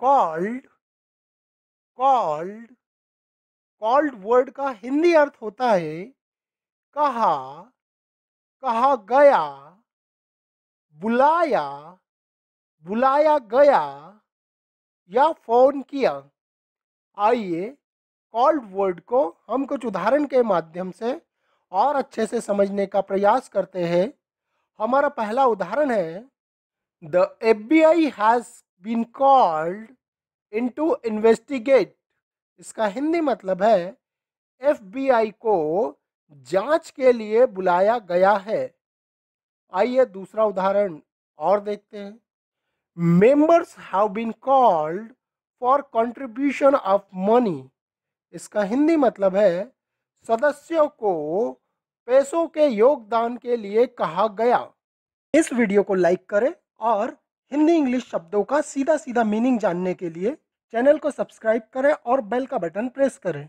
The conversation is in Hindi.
कॉल्ड कॉल्ड कॉल्ड वर्ड का हिंदी अर्थ होता है कहा कहा गया बुलाया बुलाया गया या फोन किया आइए कॉल्ड वर्ड को हम कुछ उदाहरण के माध्यम से और अच्छे से समझने का प्रयास करते हैं हमारा पहला उदाहरण है the F B I has been called in to investigate इसका हिंदी मतलब है एफ बी आई को जांच के लिए बुलाया गया है आइए दूसरा उदाहरण और देखते हैं members have been called for contribution of money इसका हिंदी मतलब है सदस्यों को पैसों के योगदान के लिए कहा गया इस वीडियो को लाइक करें और हिंदी इंग्लिश शब्दों का सीधा सीधा मीनिंग जानने के लिए चैनल को सब्सक्राइब करें और बेल का बटन प्रेस करें